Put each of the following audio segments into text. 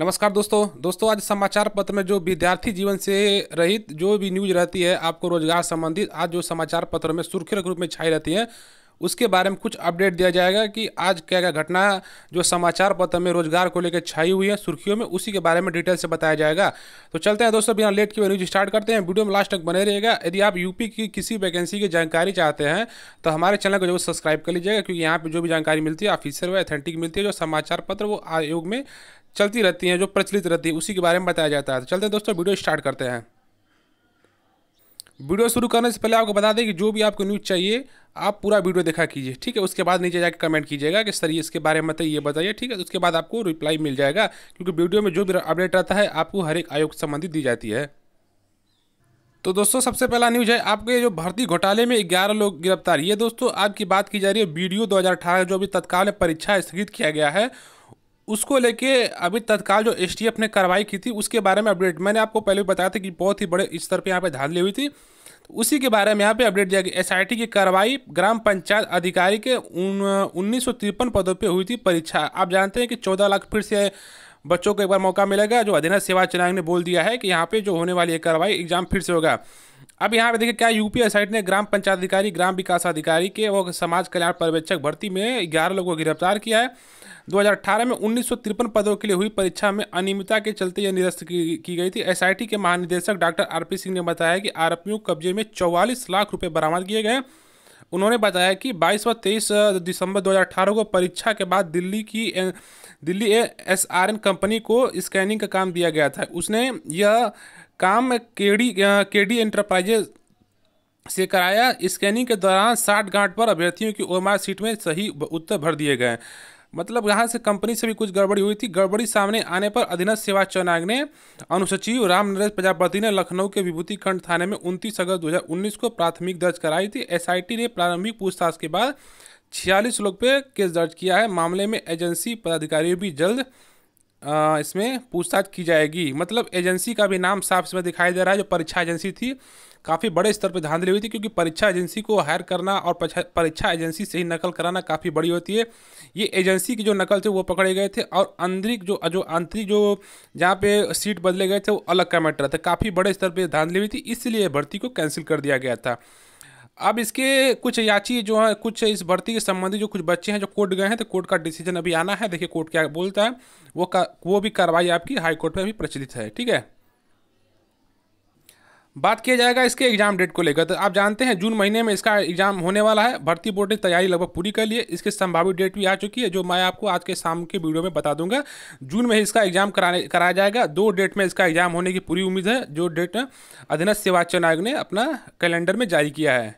नमस्कार दोस्तों दोस्तों आज समाचार पत्र में जो विद्यार्थी जीवन से रहित जो भी न्यूज रहती है आपको रोजगार संबंधित आज जो समाचार पत्र में सुर्खियों के रूप में छाई रहती है उसके बारे में कुछ अपडेट दिया जाएगा कि आज क्या क्या घटना जो समाचार पत्र में रोजगार को लेकर छाई हुई है सुर्खियों में उसी के बारे में डिटेल से बताया जाएगा तो चलते हैं दोस्तों बिना लेट के न्यूज स्टार्ट करते हैं वीडियो में लास्ट तक बने रहेगा यदि आप यूपी की किसी वैकेंसी की जानकारी चाहते हैं तो हमारे चैनल को जरूर सब्सक्राइब कर लीजिएगा क्योंकि यहाँ पर जो भी जानकारी मिलती है ऑफिसर व अथेंटिक मिलती है जो समाचार पत्र वो आयोग में चलती रहती हैं जो प्रचलित रहती है उसी के बारे में बताया जाता है तो चलते हैं दोस्तों वीडियो स्टार्ट करते हैं वीडियो शुरू करने से पहले आपको बता दें कि जो भी आपको न्यूज़ चाहिए आप पूरा वीडियो देखा कीजिए ठीक है उसके बाद नीचे जाकर कमेंट कीजिएगा कि सर इसके बारे में बताइए बताइए ठीक है तो उसके बाद आपको रिप्लाई मिल जाएगा क्योंकि वीडियो में जो भी अपडेट रहता है आपको हर एक आयोग संबंधित दी जाती है तो दोस्तों सबसे पहला न्यूज है आपके जो भर्ती घोटाले में 11 लोग गिरफ्तार ये दोस्तों आपकी बात की जा रही है वीडियो 2018 जो अभी तत्काल परीक्षा स्थगित किया गया है उसको लेके अभी तत्काल जो एस ने कार्रवाई की थी उसके बारे में अपडेट मैंने आपको पहले भी बताया था कि बहुत ही बड़े स्तर पर यहाँ पर धांधली हुई थी तो उसी के बारे में यहाँ पे अपडेट दिया गया एस की कार्रवाई ग्राम पंचायत अधिकारी के सौ उन्नीस पदों पे हुई थी परीक्षा आप जानते हैं कि 14 लाख फिर से बच्चों को एक बार मौका मिलेगा जो सेवा सेवाचनांग ने बोल दिया है कि यहाँ पे जो होने वाली है कार्रवाई एग्जाम फिर से होगा अब यहाँ पे देखिए क्या यूपी साइड ने ग्राम पंचायत अधिकारी ग्राम विकास अधिकारी के वो समाज कल्याण पर्यवेक्षक भर्ती में ग्यारह लोगों को गिरफ्तार किया है 2018 में उन्नीस पदों के लिए हुई परीक्षा में अनियमितता के चलते यह निरस्त की, की गई थी एसआईटी के महानिदेशक डॉक्टर आरपी सिंह ने बताया कि आरोपियों कब्जे में चौवालीस लाख रुपये बरामद किए गए उन्होंने बताया कि 22 व 23 दिसंबर 2018 को परीक्षा के बाद दिल्ली की Delhi S R N company को स्कैनिंग का काम दिया गया था उसने यह काम केडी केडी एंटरप्राइजेज से कराया स्कैनिंग के दौरान साठ गांठ पर अभ्यर्थियों की ओमार सीट में सही उत्तर भर दिए गए मतलब यहाँ से कंपनी से भी कुछ गड़बड़ी हुई थी गड़बड़ी सामने आने पर अधीनस्थ सेवा आयोग ने अनुसचिव राम नरेश प्रजापति ने लखनऊ के विभूति खंड थाने में उनतीस अगस्त दो को प्राथमिक दर्ज कराई थी एस ने प्रारंभिक पूछताछ के बाद छियालीस लोग पे केस दर्ज किया है मामले में एजेंसी पदाधिकारियों भी जल्द इसमें पूछताछ की जाएगी मतलब एजेंसी का भी नाम साफ इसमें दिखाई दे रहा है जो परीक्षा एजेंसी थी काफ़ी बड़े स्तर पर धांधली हुई थी क्योंकि परीक्षा एजेंसी को हायर करना और परीक्षा एजेंसी से ही नकल कराना काफ़ी बड़ी होती है ये एजेंसी की जो नकल थी वो पकड़े गए थे और आंतरिक जो जो आंतरिक जो जहाँ पे सीट बदले गए थे वो अलग का मैटर था काफ़ी बड़े स्तर पर धांधली हुई थी इसलिए भर्ती को कैंसिल कर दिया गया था अब इसके कुछ याची जो है कुछ इस भर्ती के संबंधी जो कुछ बच्चे हैं जो कोर्ट गए हैं तो कोर्ट का डिसीजन अभी आना है देखिए कोर्ट क्या बोलता है वो का वो भी कार्रवाई आपकी हाई कोर्ट में अभी प्रचलित है ठीक है बात किया जाएगा इसके एग्जाम डेट को लेकर तो आप जानते हैं जून महीने में इसका एग्जाम होने वाला है भर्ती बोर्ड ने तैयारी लगभग पूरी कर ली है इसके संभावित डेट भी आ चुकी है जो मैं आपको आज के शाम के वीडियो में बता दूंगा जून में इसका एग्जाम कराने कराया जाएगा दो डेट में इसका एग्जाम होने की पूरी उम्मीद है जो डेट अधीनस्थ सेवा चयन आयोग ने अपना कैलेंडर में जारी किया है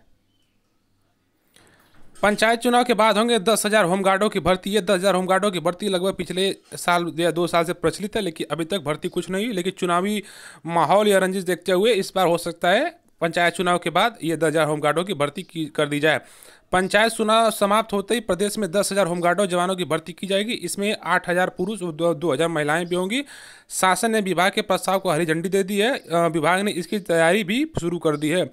पंचायत चुनाव के बाद होंगे दस हज़ार होमगार्डों की भर्ती ये दस हज़ार होमगार्डों की भर्ती लगभग पिछले साल या दो साल से प्रचलित है लेकिन अभी तक भर्ती कुछ नहीं हुई लेकिन चुनावी माहौल या रंजिश देखते हुए इस बार हो सकता है पंचायत चुनाव के बाद ये दस हज़ार होमगार्डों की भर्ती की कर दी जाए पंचायत चुनाव समाप्त होते ही प्रदेश में दस हज़ार होमगार्डों जवानों की भर्ती की जाएगी इसमें आठ हज़ार पुरुष और दो हज़ार महिलाएं भी होंगी शासन ने विभाग के प्रस्ताव को हरी झंडी दे दी है विभाग ने इसकी तैयारी भी शुरू कर दी है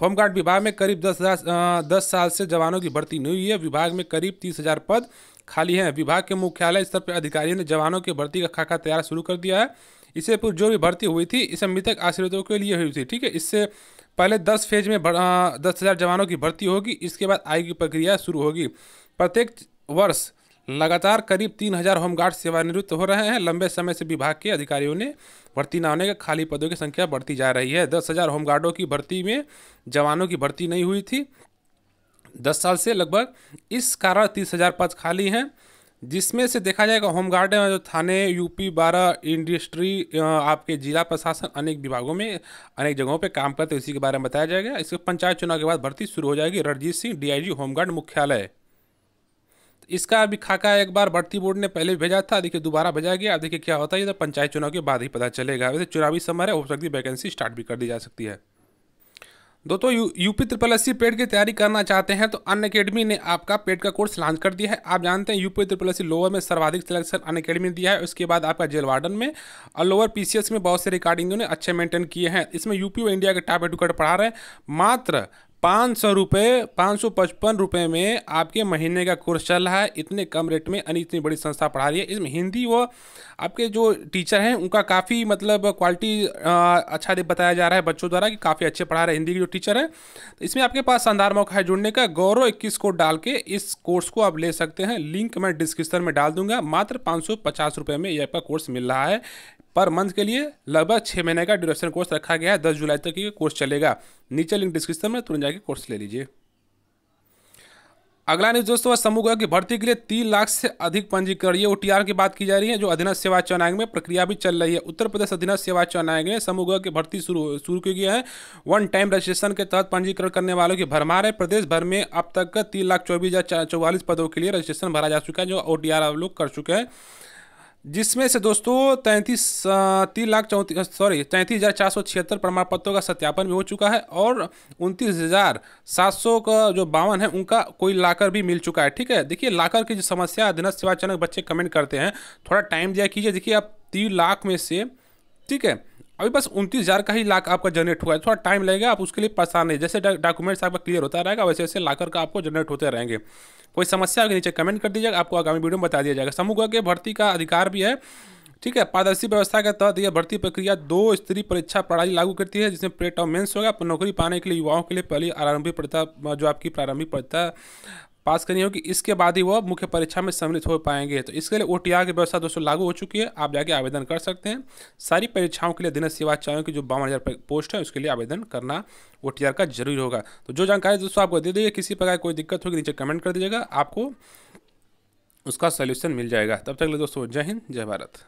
होमगार्ड विभाग में करीब दस हजार दस साल से जवानों की भर्ती नहीं हुई है विभाग में करीब तीस हजार पद खाली हैं विभाग के मुख्यालय स्तर पर अधिकारियों ने जवानों की भर्ती का खाका तैयार शुरू कर दिया है इससे पूर्व जो भी भर्ती हुई थी इसे मृतक आश्रितों के लिए हुई थी ठीक है इससे पहले दस फेज में दस हज़ार जवानों की भर्ती होगी इसके बाद आयोग की प्रक्रिया शुरू होगी प्रत्येक वर्ष लगातार करीब तीन हजार होमगार्ड सेवानिवृत्त हो रहे हैं लंबे समय से विभाग के अधिकारियों ने भर्ती न होने के खाली पदों की संख्या बढ़ती जा रही है दस हजार होमगार्डों की भर्ती में जवानों की भर्ती नहीं हुई थी दस साल से लगभग इस कारण तीस हजार पद खाली हैं जिसमें से देखा जाएगा होमगार्ड जो थाने यूपी बारह इंडस्ट्री आपके जिला प्रशासन अनेक विभागों में अनेक जगहों पे काम करते इसी के बारे में बताया जाएगा इसके पंचायत चुनाव के बाद भर्ती शुरू हो जाएगी रणजीत सिंह डीआईजी होमगार्ड मुख्यालय इसका अभी खाका एक बार भर्ती बोर्ड ने पहले भेजा था देखिए दोबारा भेजा गया अब देखिए क्या होता है ये तो पंचायत चुनाव के बाद ही पता चलेगा वैसे चुनावी समय है हो सकती है वैकेंसी स्टार्ट भी कर दी जा सकती है दोस्तों यू यूपी त्रिपल एस पेड की तैयारी करना चाहते हैं तो अन अकेडमी ने आपका पेड का कोर्स लॉन्च कर दिया है आप जानते हैं यूपी त्रिपल एस लोअर में सर्वाधिक सिलेक्शन अन अकेडमी ने दिया है उसके बाद आपका जेल वार्डन में और लोअर पीसीएस में बहुत से रिकॉर्डिंगों ने अच्छे मेंटेन किए हैं इसमें यूपी और इंडिया के टॉप एडुकेट पढ़ा रहे हैं मात्र पाँच सौ रुपये पाँच सौ पचपन रुपये में आपके महीने का कोर्स चल रहा है इतने कम रेट में यानी इतनी बड़ी संस्था पढ़ा रही है इसमें हिंदी वो आपके जो टीचर हैं उनका काफ़ी मतलब क्वालिटी अच्छा बताया जा रहा है बच्चों द्वारा कि काफ़ी अच्छे पढ़ा रहे हिंदी के जो टीचर हैं तो इसमें आपके पास शानदार मौका है जुड़ने का गौरव इक्कीस कोड डाल के इस कोर्स को आप ले सकते हैं लिंक मैं डिस्क्रिप्शन में डाल दूंगा मात्र पाँच सौ पचास रुपये में यह आपका कोर्स मिल रहा है पर मंथ के लिए लगभग छः महीने का ड्यूरेशन कोर्स रखा गया है दस जुलाई तक ये कोर्स चलेगा नीचे लिंक डिस्क्रिप्शन में तुरंत जाके कोर्स ले लीजिए अगला न्यूज दोस्तों समूह की भर्ती के लिए तीन लाख से अधिक पंजीकरण ये ओटीआर की बात की जा रही है जो अधीनस्थ सेवा चयन आयोग में प्रक्रिया भी चल रही है उत्तर प्रदेश अधीनस्थ सेवा चयन आयोग ने समूह की भर्ती शुरू शुरू की गई है वन टाइम रजिस्ट्रेशन के तहत पंजीकरण करने वालों की भरमार है प्रदेश भर में अब तक तीन लाख चौबीस हज़ार चौवालीस पदों के लिए रजिस्ट्रेशन भरा जा चुका है जो ओ टी लोग कर चुके हैं जिसमें से दोस्तों तैंतीस तीन लाख चौंतीस सॉरी तैंतीस हज़ार चार सौ छिहत्तर प्रमाण पत्रों का सत्यापन भी हो चुका है और उनतीस हज़ार सात सौ का जो बावन है उनका कोई लाकर भी मिल चुका है ठीक है देखिए लाकर की जो समस्या अधीनस्थ सेवाचनक बच्चे कमेंट करते हैं थोड़ा टाइम दिया कीजिए देखिए आप तीन लाख में से ठीक है अभी बस उनतीस हज़ार का ही लाख आपका जनरेट हुआ है थोड़ा टाइम लगेगा आप उसके लिए परेशान नहीं जैसे डॉक्यूमेंट्स आपका क्लियर होता रहेगा वैसे वैसे लाकर का आपको जनरेट होते रहेंगे कोई समस्या आपके नीचे कमेंट कर दीजिएगा आपको आगामी वीडियो में बता दिया जाएगा समूह के भर्ती का अधिकार भी है ठीक है पारदर्शी व्यवस्था के तहत यह भर्ती प्रक्रिया दो स्त्री परीक्षा प्रणाली लागू करती है जिसमें प्रेट और मेन्स होगा नौकरी पाने के लिए युवाओं के लिए पहली आरंभिक प्रथा जो आपकी प्रारंभिक प्रथा पास करनी होगी इसके बाद ही वह मुख्य परीक्षा में सम्मिलित हो पाएंगे तो इसके लिए ओ की व्यवस्था दोस्तों लागू हो चुकी है आप जाके आवेदन कर सकते हैं सारी परीक्षाओं के लिए दिन सेवाचार्यों की जो बावन हज़ार पोस्ट है उसके लिए आवेदन करना ओ का जरूरी होगा तो जो जानकारी दोस्तों आपको दे दीजिए किसी प्रकार कोई दिक्कत होगी नीचे कमेंट कर दीजिएगा आपको उसका सोल्यूशन मिल जाएगा तब तक ले दोस्तों जय हिंद जय भारत